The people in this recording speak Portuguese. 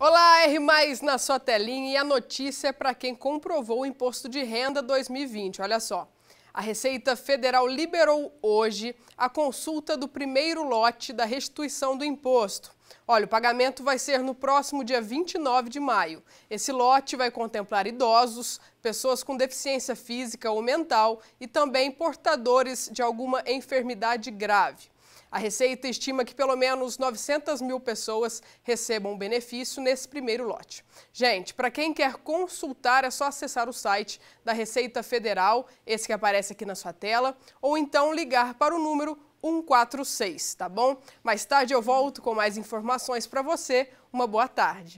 Olá, R mais na sua telinha e a notícia é para quem comprovou o imposto de renda 2020. Olha só. A Receita Federal liberou hoje a consulta do primeiro lote da restituição do imposto. Olha, o pagamento vai ser no próximo dia 29 de maio. Esse lote vai contemplar idosos, pessoas com deficiência física ou mental e também portadores de alguma enfermidade grave. A Receita estima que pelo menos 900 mil pessoas recebam benefício nesse primeiro lote. Gente, para quem quer consultar, é só acessar o site da Receita Federal, esse que aparece aqui na sua tela, ou então ligar para o número 146, tá bom? Mais tarde eu volto com mais informações para você. Uma boa tarde.